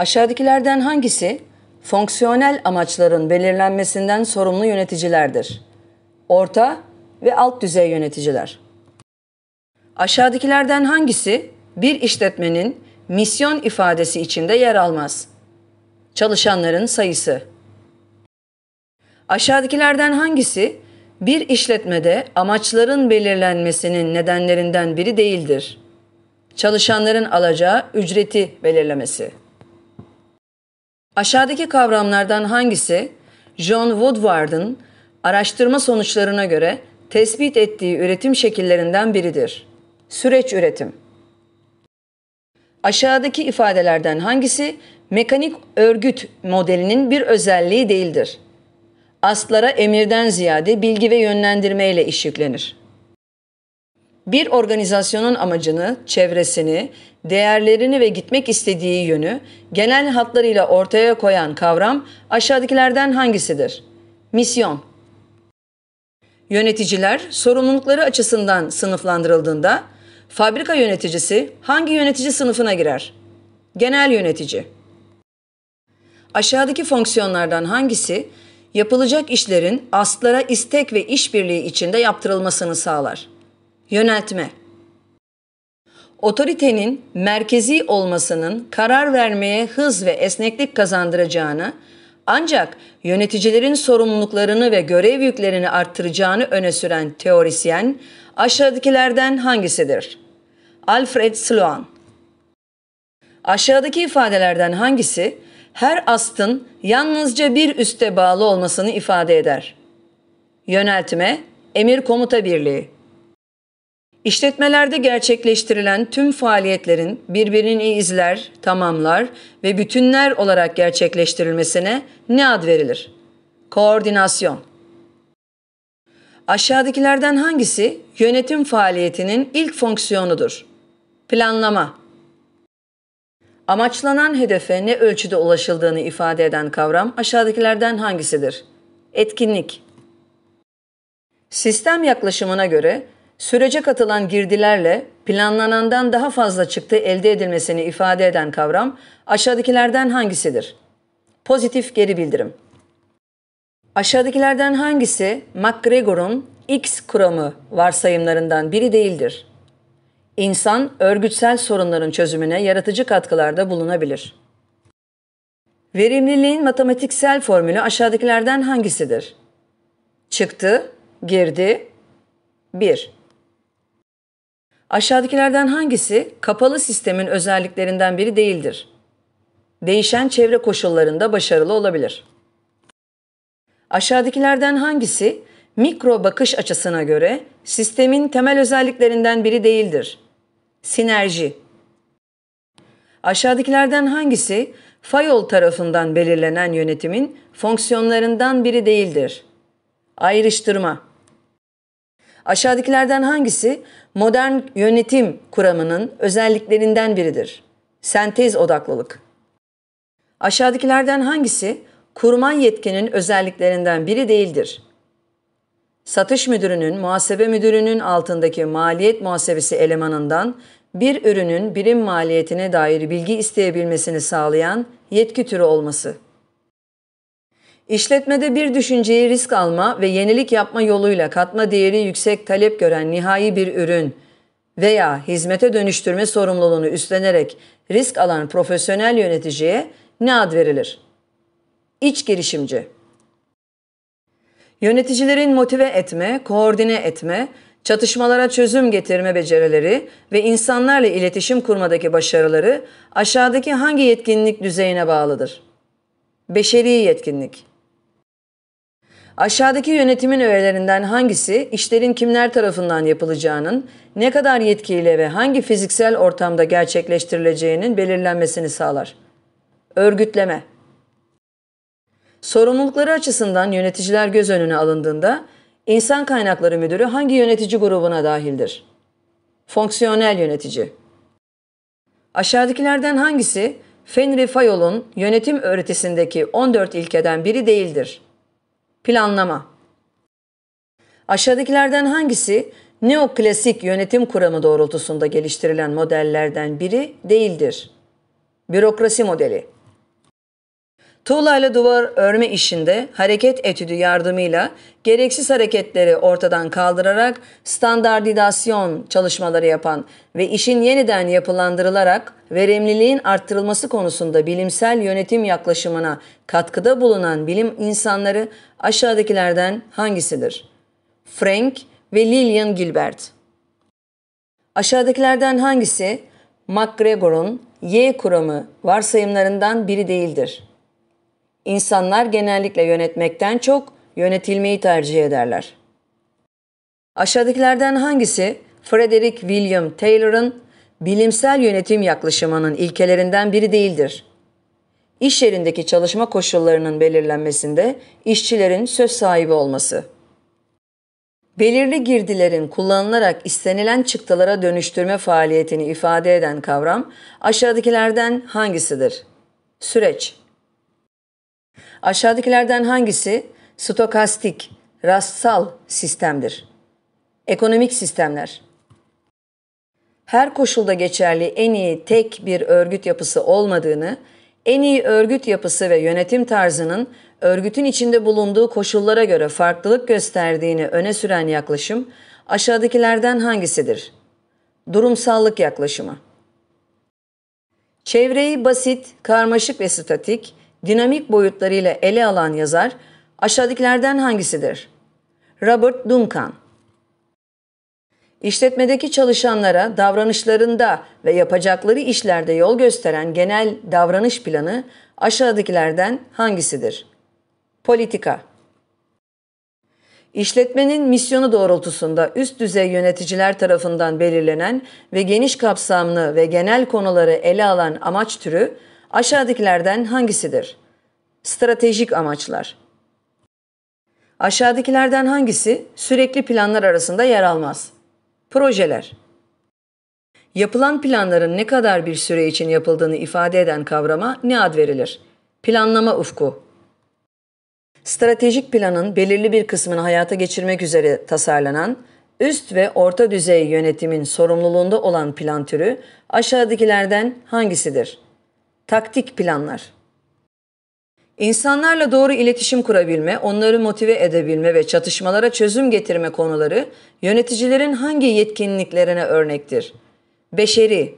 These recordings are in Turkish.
Aşağıdakilerden hangisi fonksiyonel amaçların belirlenmesinden sorumlu yöneticilerdir? Orta ve alt düzey yöneticiler. Aşağıdakilerden hangisi bir işletmenin misyon ifadesi içinde yer almaz? Çalışanların sayısı. Aşağıdakilerden hangisi bir işletmede amaçların belirlenmesinin nedenlerinden biri değildir? Çalışanların alacağı ücreti belirlemesi. Aşağıdaki kavramlardan hangisi John Woodward'ın araştırma sonuçlarına göre tespit ettiği üretim şekillerinden biridir? Süreç üretim. Aşağıdaki ifadelerden hangisi mekanik örgüt modelinin bir özelliği değildir? Aslara emirden ziyade bilgi ve yönlendirme ile iş yüklenir. Bir organizasyonun amacını, çevresini, değerlerini ve gitmek istediği yönü genel hatlarıyla ortaya koyan kavram aşağıdakilerden hangisidir? Misyon Yöneticiler sorumlulukları açısından sınıflandırıldığında fabrika yöneticisi hangi yönetici sınıfına girer? Genel yönetici. Aşağıdaki fonksiyonlardan hangisi yapılacak işlerin astlara istek ve işbirliği içinde yaptırılmasını sağlar? Yöneltme Otoritenin merkezi olmasının karar vermeye hız ve esneklik kazandıracağını, ancak yöneticilerin sorumluluklarını ve görev yüklerini arttıracağını öne süren teorisyen aşağıdakilerden hangisidir? Alfred Sloan Aşağıdaki ifadelerden hangisi her astın yalnızca bir üste bağlı olmasını ifade eder? Yöneltme, emir komuta birliği. İşletmelerde gerçekleştirilen tüm faaliyetlerin birbirini izler, tamamlar ve bütünler olarak gerçekleştirilmesine ne ad verilir? Koordinasyon. Aşağıdakilerden hangisi yönetim faaliyetinin ilk fonksiyonudur? Planlama. Amaçlanan hedefe ne ölçüde ulaşıldığını ifade eden kavram aşağıdakilerden hangisidir? Etkinlik. Sistem yaklaşımına göre Sürece katılan girdilerle planlanandan daha fazla çıktı elde edilmesini ifade eden kavram aşağıdakilerden hangisidir? Pozitif geri bildirim. Aşağıdakilerden hangisi MacGregor'un X kuramı varsayımlarından biri değildir? İnsan örgütsel sorunların çözümüne yaratıcı katkılarda bulunabilir. Verimliliğin matematiksel formülü aşağıdakilerden hangisidir? Çıktı, girdi, 1. Aşağıdakilerden hangisi kapalı sistemin özelliklerinden biri değildir? Değişen çevre koşullarında başarılı olabilir. Aşağıdakilerden hangisi mikro bakış açısına göre sistemin temel özelliklerinden biri değildir? Sinerji. Aşağıdakilerden hangisi Fayol tarafından belirlenen yönetimin fonksiyonlarından biri değildir? Ayrıştırma. Aşağıdakilerden hangisi modern yönetim kuramının özelliklerinden biridir? Sentez odaklılık. Aşağıdakilerden hangisi kurmay yetkinin özelliklerinden biri değildir? Satış müdürünün, muhasebe müdürünün altındaki maliyet muhasebesi elemanından bir ürünün birim maliyetine dair bilgi isteyebilmesini sağlayan yetki türü olması. İşletmede bir düşünceyi risk alma ve yenilik yapma yoluyla katma değeri yüksek talep gören nihai bir ürün veya hizmete dönüştürme sorumluluğunu üstlenerek risk alan profesyonel yöneticiye ne ad verilir? İç girişimci. Yöneticilerin motive etme, koordine etme, çatışmalara çözüm getirme becerileri ve insanlarla iletişim kurmadaki başarıları aşağıdaki hangi yetkinlik düzeyine bağlıdır? Beşeri yetkinlik Aşağıdaki yönetimin öğelerinden hangisi işlerin kimler tarafından yapılacağının, ne kadar yetkiyle ve hangi fiziksel ortamda gerçekleştirileceğinin belirlenmesini sağlar. Örgütleme Sorumlulukları açısından yöneticiler göz önüne alındığında insan kaynakları müdürü hangi yönetici grubuna dahildir? Fonksiyonel yönetici Aşağıdakilerden hangisi Fenri Fayol'un yönetim öğretisindeki 14 ilkeden biri değildir? Planlama Aşağıdakilerden hangisi neoklasik yönetim kuramı doğrultusunda geliştirilen modellerden biri değildir? Bürokrasi modeli Tuğlayla duvar örme işinde hareket etüdü yardımıyla gereksiz hareketleri ortadan kaldırarak standartizasyon çalışmaları yapan ve işin yeniden yapılandırılarak verimliliğin arttırılması konusunda bilimsel yönetim yaklaşımına katkıda bulunan bilim insanları aşağıdakilerden hangisidir? Frank ve Lillian Gilbert. Aşağıdakilerden hangisi MacGregor'un Y kuramı varsayımlarından biri değildir? İnsanlar genellikle yönetmekten çok yönetilmeyi tercih ederler. Aşağıdakilerden hangisi Frederick William Taylor'ın bilimsel yönetim yaklaşımının ilkelerinden biri değildir? İş yerindeki çalışma koşullarının belirlenmesinde işçilerin söz sahibi olması. Belirli girdilerin kullanılarak istenilen çıktılara dönüştürme faaliyetini ifade eden kavram aşağıdakilerden hangisidir? Süreç Aşağıdakilerden hangisi stokastik, rastsal sistemdir? Ekonomik sistemler. Her koşulda geçerli en iyi tek bir örgüt yapısı olmadığını, en iyi örgüt yapısı ve yönetim tarzının örgütün içinde bulunduğu koşullara göre farklılık gösterdiğini öne süren yaklaşım aşağıdakilerden hangisidir? Durumsallık yaklaşımı. Çevreyi basit, karmaşık ve statik, dinamik boyutlarıyla ele alan yazar aşağıdakilerden hangisidir? Robert Duncan İşletmedeki çalışanlara davranışlarında ve yapacakları işlerde yol gösteren genel davranış planı aşağıdakilerden hangisidir? Politika İşletmenin misyonu doğrultusunda üst düzey yöneticiler tarafından belirlenen ve geniş kapsamlı ve genel konuları ele alan amaç türü aşağıdakilerden hangisidir? Stratejik amaçlar. Aşağıdakilerden hangisi sürekli planlar arasında yer almaz? Projeler. Yapılan planların ne kadar bir süre için yapıldığını ifade eden kavrama ne ad verilir? Planlama ufku. Stratejik planın belirli bir kısmını hayata geçirmek üzere tasarlanan, üst ve orta düzey yönetimin sorumluluğunda olan plan türü aşağıdakilerden hangisidir? Taktik planlar. İnsanlarla doğru iletişim kurabilme, onları motive edebilme ve çatışmalara çözüm getirme konuları yöneticilerin hangi yetkinliklerine örnektir? Beşeri.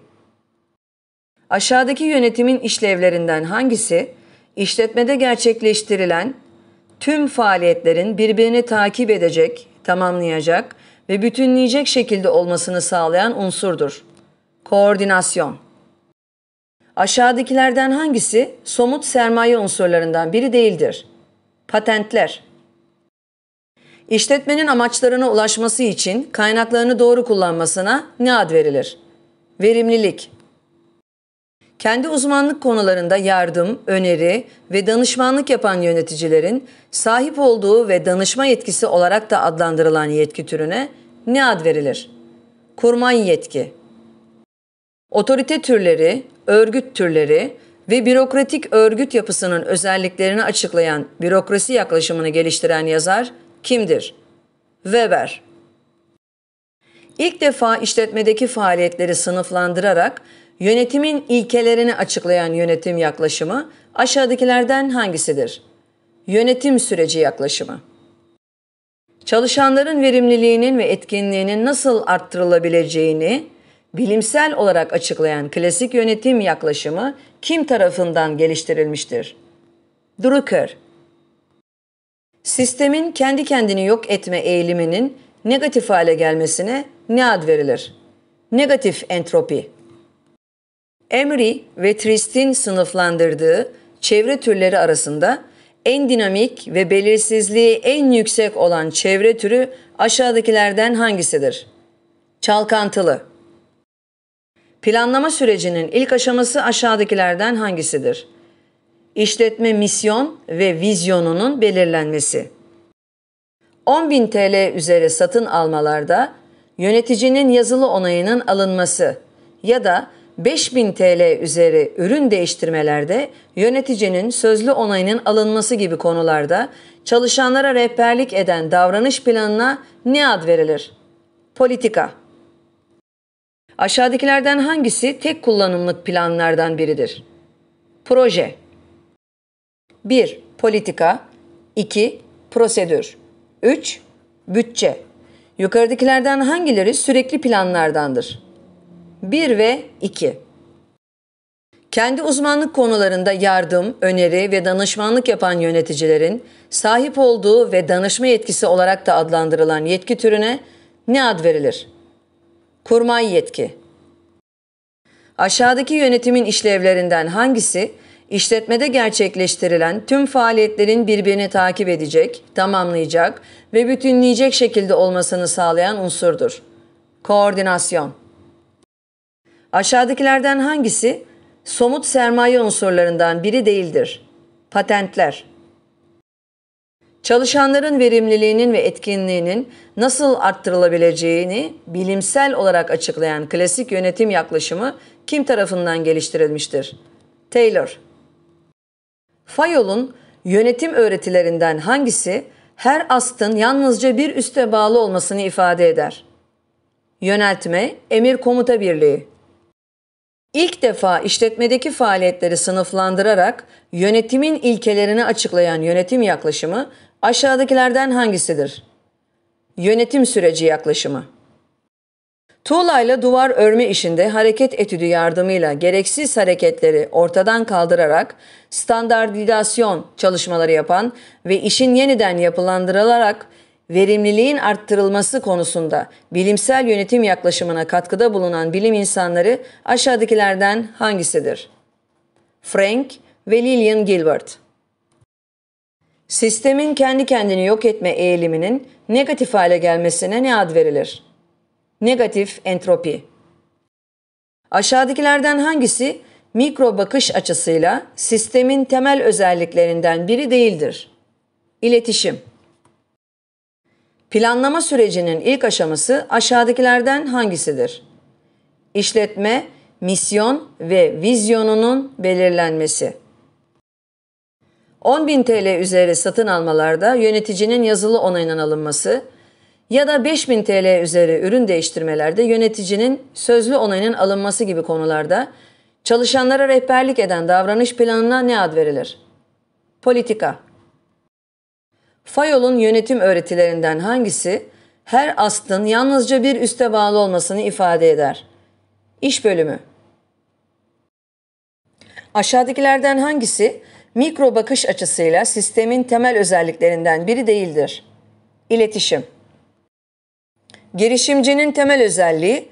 Aşağıdaki yönetimin işlevlerinden hangisi işletmede gerçekleştirilen tüm faaliyetlerin birbirini takip edecek, tamamlayacak ve bütünleyecek şekilde olmasını sağlayan unsurdur? Koordinasyon Aşağıdakilerden hangisi somut sermaye unsurlarından biri değildir? Patentler İşletmenin amaçlarına ulaşması için kaynaklarını doğru kullanmasına ne ad verilir? Verimlilik kendi uzmanlık konularında yardım, öneri ve danışmanlık yapan yöneticilerin sahip olduğu ve danışma yetkisi olarak da adlandırılan yetki türüne ne ad verilir? Kurmay yetki. Otorite türleri örgüt türleri ve bürokratik örgüt yapısının özelliklerini açıklayan bürokrasi yaklaşımını geliştiren yazar kimdir? Weber. İlk defa işletmedeki faaliyetleri sınıflandırarak yönetimin ilkelerini açıklayan yönetim yaklaşımı aşağıdakilerden hangisidir? Yönetim süreci yaklaşımı. Çalışanların verimliliğinin ve etkinliğinin nasıl arttırılabileceğini bilimsel olarak açıklayan klasik yönetim yaklaşımı kim tarafından geliştirilmiştir? Drucker Sistemin kendi kendini yok etme eğiliminin negatif hale gelmesine ne ad verilir? Negatif entropi. Emery ve Trist'in sınıflandırdığı çevre türleri arasında en dinamik ve belirsizliği en yüksek olan çevre türü aşağıdakilerden hangisidir? Çalkantılı Planlama sürecinin ilk aşaması aşağıdakilerden hangisidir? İşletme misyon ve vizyonunun belirlenmesi. 10.000 TL üzeri satın almalarda yöneticinin yazılı onayının alınması ya da 5000 TL üzeri ürün değiştirmelerde yöneticinin sözlü onayının alınması gibi konularda çalışanlara rehberlik eden davranış planına ne ad verilir? Politika Aşağıdakilerden hangisi tek kullanımlık planlardan biridir? Proje 1. Politika 2. Prosedür 3. Bütçe Yukarıdakilerden hangileri sürekli planlardandır? 1 ve 2. Kendi uzmanlık konularında yardım, öneri ve danışmanlık yapan yöneticilerin sahip olduğu ve danışma yetkisi olarak da adlandırılan yetki türüne ne ad verilir? Kurmay yetki. Aşağıdaki yönetimin işlevlerinden hangisi işletmede gerçekleştirilen tüm faaliyetlerin birbirini takip edecek, tamamlayacak ve bütünleyecek şekilde olmasını sağlayan unsurdur? Koordinasyon. Aşağıdakilerden hangisi somut sermaye unsurlarından biri değildir? Patentler çalışanların verimliliğinin ve etkinliğinin nasıl arttırılabileceğini bilimsel olarak açıklayan klasik yönetim yaklaşımı kim tarafından geliştirilmiştir? Taylor Fayol'un yönetim öğretilerinden hangisi her astın yalnızca bir üste bağlı olmasını ifade eder? Yöneltme, emir komuta birliği. İlk defa işletmedeki faaliyetleri sınıflandırarak yönetimin ilkelerini açıklayan yönetim yaklaşımı aşağıdakilerden hangisidir? Yönetim süreci yaklaşımı. Tuğlayla duvar örme işinde hareket etüdü yardımıyla gereksiz hareketleri ortadan kaldırarak standartizasyon çalışmaları yapan ve işin yeniden yapılandırılarak verimliliğin arttırılması konusunda bilimsel yönetim yaklaşımına katkıda bulunan bilim insanları aşağıdakilerden hangisidir? Frank ve Lillian Gilbert Sistemin kendi kendini yok etme eğiliminin negatif hale gelmesine ne ad verilir? Negatif entropi. Aşağıdakilerden hangisi mikro bakış açısıyla sistemin temel özelliklerinden biri değildir? İletişim. Planlama sürecinin ilk aşaması aşağıdakilerden hangisidir? İşletme, misyon ve vizyonunun belirlenmesi. 10.000 TL üzeri satın almalarda yöneticinin yazılı onayının alınması ya da 5.000 TL üzeri ürün değiştirmelerde yöneticinin sözlü onayının alınması gibi konularda çalışanlara rehberlik eden davranış planına ne ad verilir? Politika Fayol'un yönetim öğretilerinden hangisi her astın yalnızca bir üste bağlı olmasını ifade eder? İş bölümü Aşağıdakilerden hangisi mikro bakış açısıyla sistemin temel özelliklerinden biri değildir. İletişim. Girişimcinin temel özelliği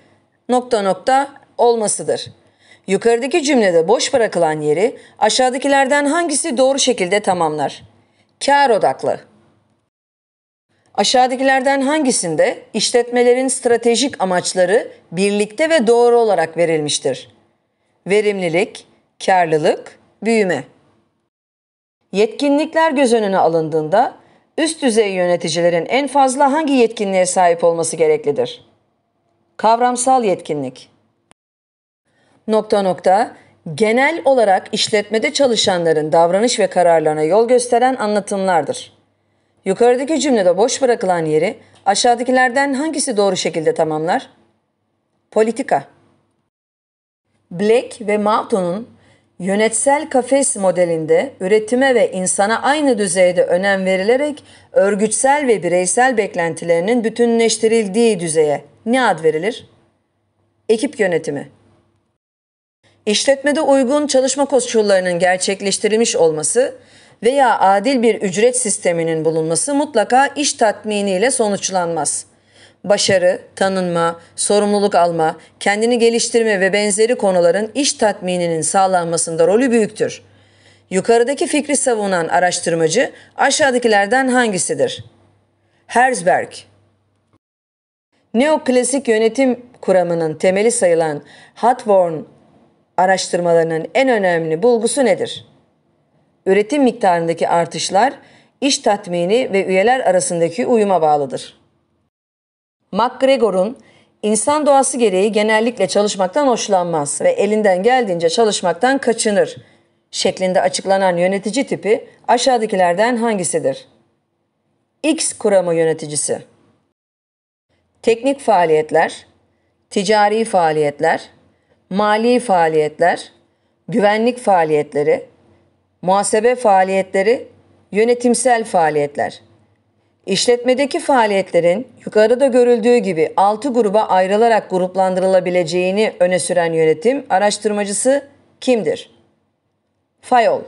nokta nokta olmasıdır. Yukarıdaki cümlede boş bırakılan yeri aşağıdakilerden hangisi doğru şekilde tamamlar? Kar odaklı. Aşağıdakilerden hangisinde işletmelerin stratejik amaçları birlikte ve doğru olarak verilmiştir? Verimlilik, karlılık, büyüme. Yetkinlikler göz önüne alındığında üst düzey yöneticilerin en fazla hangi yetkinliğe sahip olması gereklidir? Kavramsal yetkinlik. Nokta nokta genel olarak işletmede çalışanların davranış ve kararlarına yol gösteren anlatımlardır. Yukarıdaki cümlede boş bırakılan yeri aşağıdakilerden hangisi doğru şekilde tamamlar? Politika. Black ve Mauton'un Yönetsel kafes modelinde üretime ve insana aynı düzeyde önem verilerek örgütsel ve bireysel beklentilerinin bütünleştirildiği düzeye ne ad verilir? Ekip yönetimi. İşletmede uygun çalışma koşullarının gerçekleştirilmiş olması veya adil bir ücret sisteminin bulunması mutlaka iş tatminiyle sonuçlanmaz başarı, tanınma, sorumluluk alma, kendini geliştirme ve benzeri konuların iş tatmininin sağlanmasında rolü büyüktür. Yukarıdaki fikri savunan araştırmacı aşağıdakilerden hangisidir? Herzberg Neoklasik yönetim kuramının temeli sayılan Hawthorne araştırmalarının en önemli bulgusu nedir? Üretim miktarındaki artışlar iş tatmini ve üyeler arasındaki uyuma bağlıdır. MacGregor'un insan doğası gereği genellikle çalışmaktan hoşlanmaz ve elinden geldiğince çalışmaktan kaçınır şeklinde açıklanan yönetici tipi aşağıdakilerden hangisidir? X kuramı yöneticisi Teknik faaliyetler, ticari faaliyetler, mali faaliyetler, güvenlik faaliyetleri, muhasebe faaliyetleri, yönetimsel faaliyetler. İşletmedeki faaliyetlerin yukarıda görüldüğü gibi 6 gruba ayrılarak gruplandırılabileceğini öne süren yönetim araştırmacısı kimdir? Fayol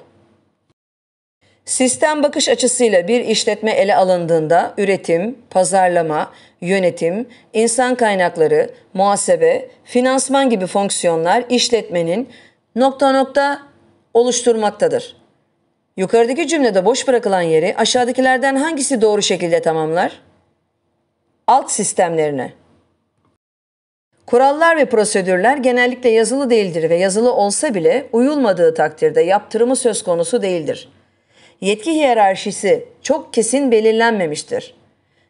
Sistem bakış açısıyla bir işletme ele alındığında üretim, pazarlama, yönetim, insan kaynakları, muhasebe, finansman gibi fonksiyonlar işletmenin nokta nokta oluşturmaktadır. Yukarıdaki cümlede boş bırakılan yeri aşağıdakilerden hangisi doğru şekilde tamamlar? Alt sistemlerine. Kurallar ve prosedürler genellikle yazılı değildir ve yazılı olsa bile uyulmadığı takdirde yaptırımı söz konusu değildir. Yetki hiyerarşisi çok kesin belirlenmemiştir.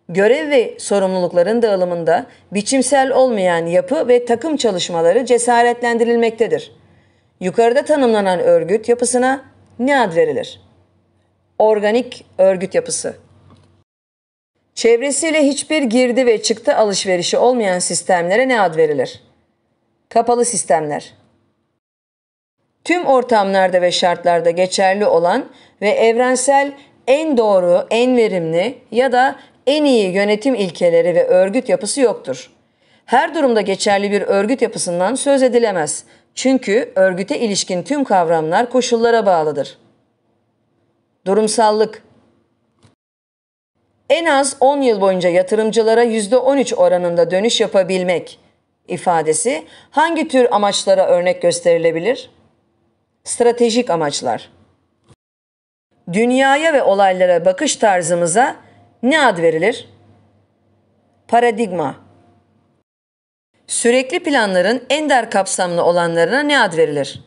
Görev ve sorumlulukların dağılımında biçimsel olmayan yapı ve takım çalışmaları cesaretlendirilmektedir. Yukarıda tanımlanan örgüt yapısına ne ad verilir? Organik örgüt yapısı. Çevresiyle hiçbir girdi ve çıktı alışverişi olmayan sistemlere ne ad verilir? Kapalı sistemler. Tüm ortamlarda ve şartlarda geçerli olan ve evrensel en doğru, en verimli ya da en iyi yönetim ilkeleri ve örgüt yapısı yoktur. Her durumda geçerli bir örgüt yapısından söz edilemez. Çünkü örgüte ilişkin tüm kavramlar koşullara bağlıdır. Durumsallık En az 10 yıl boyunca yatırımcılara %13 oranında dönüş yapabilmek ifadesi hangi tür amaçlara örnek gösterilebilir? Stratejik amaçlar. Dünyaya ve olaylara bakış tarzımıza ne ad verilir? Paradigma sürekli planların en dar kapsamlı olanlarına ne ad verilir?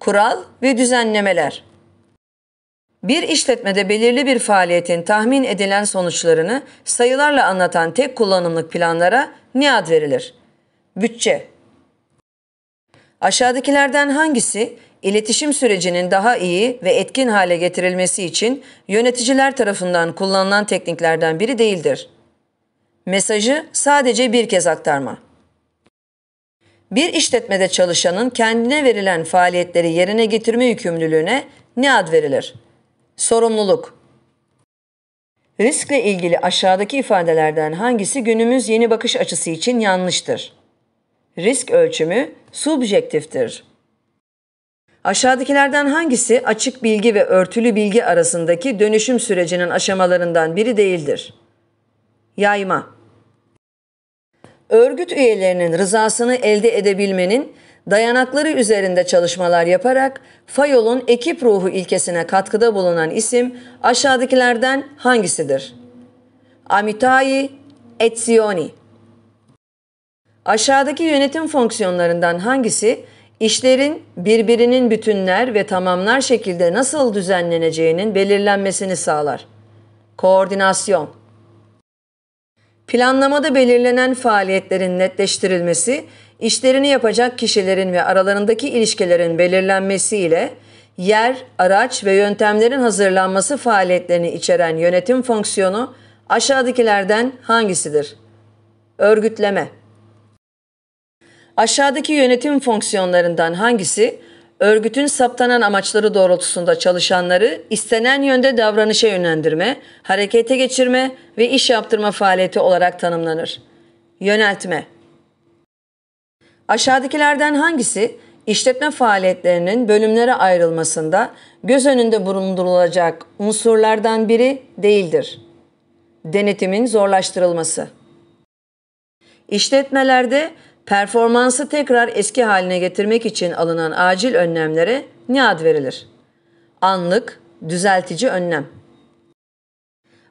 Kural ve düzenlemeler. Bir işletmede belirli bir faaliyetin tahmin edilen sonuçlarını sayılarla anlatan tek kullanımlık planlara ne ad verilir? Bütçe. Aşağıdakilerden hangisi iletişim sürecinin daha iyi ve etkin hale getirilmesi için yöneticiler tarafından kullanılan tekniklerden biri değildir? Mesajı sadece bir kez aktarma bir işletmede çalışanın kendine verilen faaliyetleri yerine getirme yükümlülüğüne ne ad verilir? Sorumluluk Riskle ilgili aşağıdaki ifadelerden hangisi günümüz yeni bakış açısı için yanlıştır? Risk ölçümü subjektiftir. Aşağıdakilerden hangisi açık bilgi ve örtülü bilgi arasındaki dönüşüm sürecinin aşamalarından biri değildir? Yayma örgüt üyelerinin rızasını elde edebilmenin dayanakları üzerinde çalışmalar yaparak Fayol'un ekip ruhu ilkesine katkıda bulunan isim aşağıdakilerden hangisidir? Amitai Etzioni Aşağıdaki yönetim fonksiyonlarından hangisi işlerin birbirinin bütünler ve tamamlar şekilde nasıl düzenleneceğinin belirlenmesini sağlar? Koordinasyon Planlamada belirlenen faaliyetlerin netleştirilmesi, işlerini yapacak kişilerin ve aralarındaki ilişkilerin belirlenmesi ile yer, araç ve yöntemlerin hazırlanması faaliyetlerini içeren yönetim fonksiyonu aşağıdakilerden hangisidir? Örgütleme Aşağıdaki yönetim fonksiyonlarından hangisi örgütün saptanan amaçları doğrultusunda çalışanları istenen yönde davranışa yönlendirme, harekete geçirme ve iş yaptırma faaliyeti olarak tanımlanır. Yöneltme Aşağıdakilerden hangisi işletme faaliyetlerinin bölümlere ayrılmasında göz önünde bulundurulacak unsurlardan biri değildir? Denetimin zorlaştırılması İşletmelerde Performansı tekrar eski haline getirmek için alınan acil önlemlere ne ad verilir? Anlık, düzeltici önlem.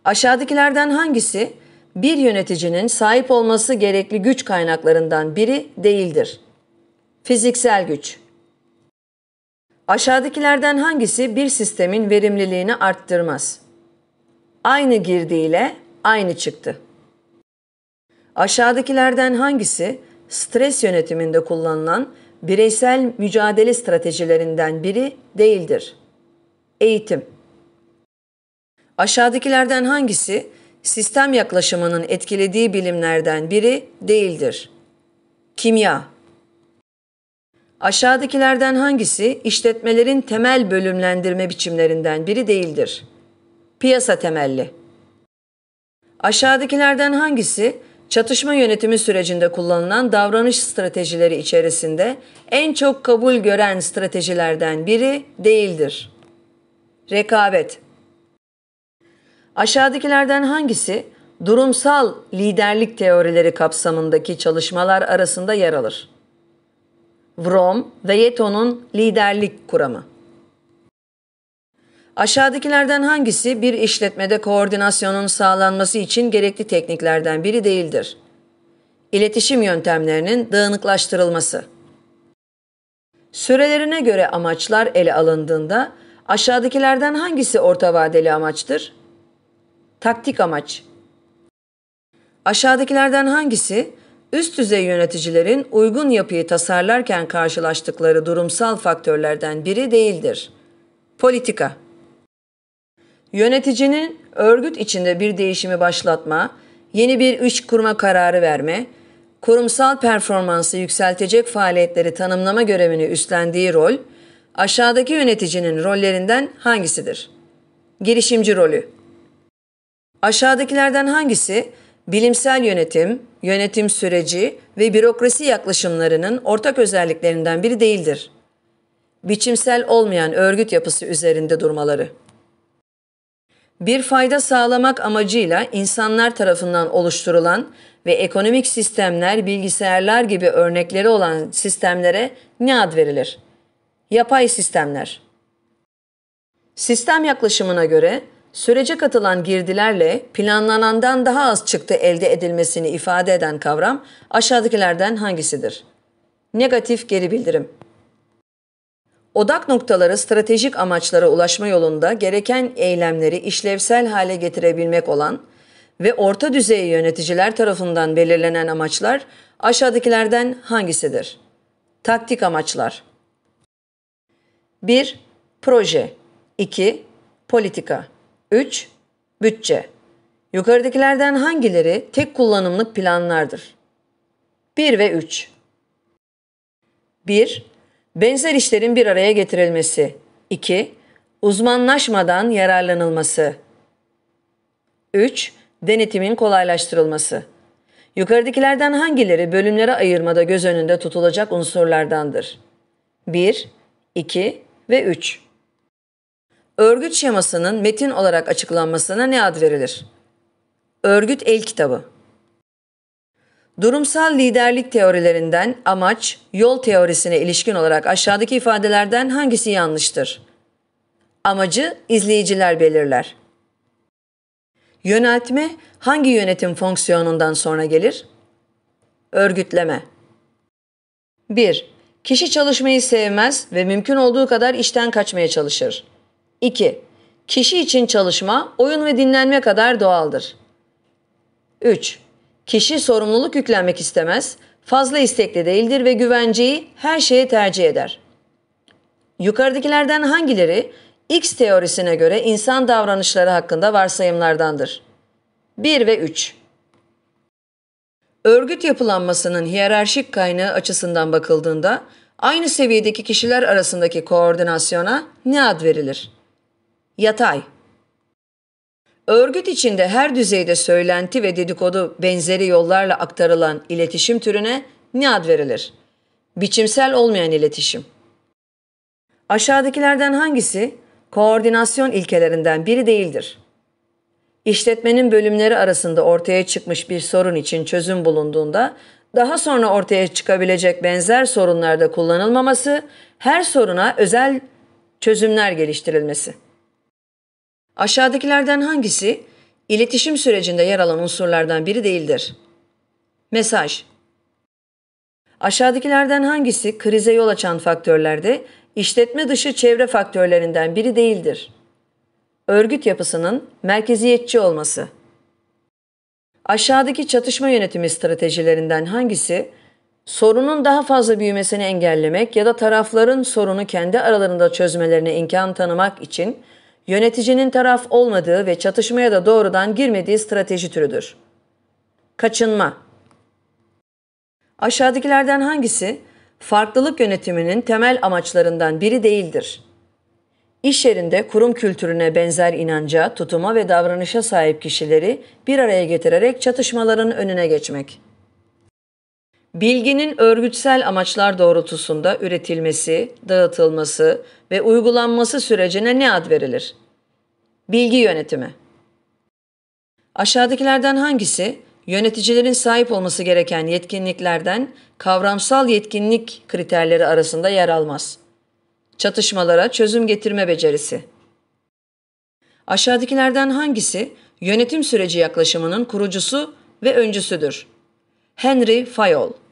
Aşağıdakilerden hangisi bir yöneticinin sahip olması gerekli güç kaynaklarından biri değildir? Fiziksel güç. Aşağıdakilerden hangisi bir sistemin verimliliğini arttırmaz? Aynı girdiyle aynı çıktı. Aşağıdakilerden hangisi stres yönetiminde kullanılan bireysel mücadele stratejilerinden biri değildir. Eğitim Aşağıdakilerden hangisi sistem yaklaşımının etkilediği bilimlerden biri değildir? Kimya Aşağıdakilerden hangisi işletmelerin temel bölümlendirme biçimlerinden biri değildir? Piyasa temelli. Aşağıdakilerden hangisi çatışma yönetimi sürecinde kullanılan davranış stratejileri içerisinde en çok kabul gören stratejilerden biri değildir. Rekabet Aşağıdakilerden hangisi durumsal liderlik teorileri kapsamındaki çalışmalar arasında yer alır? Vrom ve Yeto'nun liderlik kuramı Aşağıdakilerden hangisi bir işletmede koordinasyonun sağlanması için gerekli tekniklerden biri değildir? İletişim yöntemlerinin dağınıklaştırılması. Sürelerine göre amaçlar ele alındığında aşağıdakilerden hangisi orta vadeli amaçtır? Taktik amaç. Aşağıdakilerden hangisi üst düzey yöneticilerin uygun yapıyı tasarlarken karşılaştıkları durumsal faktörlerden biri değildir? Politika Yöneticinin örgüt içinde bir değişimi başlatma, yeni bir iş kurma kararı verme, kurumsal performansı yükseltecek faaliyetleri tanımlama görevini üstlendiği rol, aşağıdaki yöneticinin rollerinden hangisidir? Girişimci rolü Aşağıdakilerden hangisi bilimsel yönetim, yönetim süreci ve bürokrasi yaklaşımlarının ortak özelliklerinden biri değildir? Biçimsel olmayan örgüt yapısı üzerinde durmaları bir fayda sağlamak amacıyla insanlar tarafından oluşturulan ve ekonomik sistemler, bilgisayarlar gibi örnekleri olan sistemlere ne ad verilir? Yapay sistemler. Sistem yaklaşımına göre sürece katılan girdilerle planlanandan daha az çıktı elde edilmesini ifade eden kavram aşağıdakilerden hangisidir? Negatif geri bildirim. Odak noktaları stratejik amaçlara ulaşma yolunda gereken eylemleri işlevsel hale getirebilmek olan ve orta düzey yöneticiler tarafından belirlenen amaçlar aşağıdakilerden hangisidir? Taktik amaçlar 1. Proje 2. Politika 3. Bütçe Yukarıdakilerden hangileri tek kullanımlık planlardır? 1 ve 3 1. Benzer işlerin bir araya getirilmesi. 2. Uzmanlaşmadan yararlanılması. 3. Denetimin kolaylaştırılması. Yukarıdakilerden hangileri bölümlere ayırmada göz önünde tutulacak unsurlardandır? 1, 2 ve 3. Örgüt şemasının metin olarak açıklanmasına ne ad verilir? Örgüt el kitabı. Durumsal liderlik teorilerinden amaç, yol teorisine ilişkin olarak aşağıdaki ifadelerden hangisi yanlıştır? Amacı izleyiciler belirler. Yöneltme hangi yönetim fonksiyonundan sonra gelir? Örgütleme. 1. Kişi çalışmayı sevmez ve mümkün olduğu kadar işten kaçmaya çalışır. 2. Kişi için çalışma oyun ve dinlenme kadar doğaldır. 3. Kişi sorumluluk yüklenmek istemez, fazla istekli değildir ve güvenceyi her şeye tercih eder. Yukarıdakilerden hangileri X teorisine göre insan davranışları hakkında varsayımlardandır? 1 ve 3 Örgüt yapılanmasının hiyerarşik kaynağı açısından bakıldığında aynı seviyedeki kişiler arasındaki koordinasyona ne ad verilir? Yatay Örgüt içinde her düzeyde söylenti ve dedikodu benzeri yollarla aktarılan iletişim türüne ne ad verilir? Biçimsel olmayan iletişim. Aşağıdakilerden hangisi koordinasyon ilkelerinden biri değildir? İşletmenin bölümleri arasında ortaya çıkmış bir sorun için çözüm bulunduğunda daha sonra ortaya çıkabilecek benzer sorunlarda kullanılmaması, her soruna özel çözümler geliştirilmesi. Aşağıdakilerden hangisi iletişim sürecinde yer alan unsurlardan biri değildir? Mesaj Aşağıdakilerden hangisi krize yol açan faktörlerde işletme dışı çevre faktörlerinden biri değildir? Örgüt yapısının merkeziyetçi olması. Aşağıdaki çatışma yönetimi stratejilerinden hangisi sorunun daha fazla büyümesini engellemek ya da tarafların sorunu kendi aralarında çözmelerine imkan tanımak için yöneticinin taraf olmadığı ve çatışmaya da doğrudan girmediği strateji türüdür. Kaçınma Aşağıdakilerden hangisi farklılık yönetiminin temel amaçlarından biri değildir? İş yerinde kurum kültürüne benzer inanca, tutuma ve davranışa sahip kişileri bir araya getirerek çatışmaların önüne geçmek. Bilginin örgütsel amaçlar doğrultusunda üretilmesi, dağıtılması ve uygulanması sürecine ne ad verilir? Bilgi yönetimi. Aşağıdakilerden hangisi yöneticilerin sahip olması gereken yetkinliklerden kavramsal yetkinlik kriterleri arasında yer almaz? Çatışmalara çözüm getirme becerisi. Aşağıdakilerden hangisi yönetim süreci yaklaşımının kurucusu ve öncüsüdür? Henry Fayol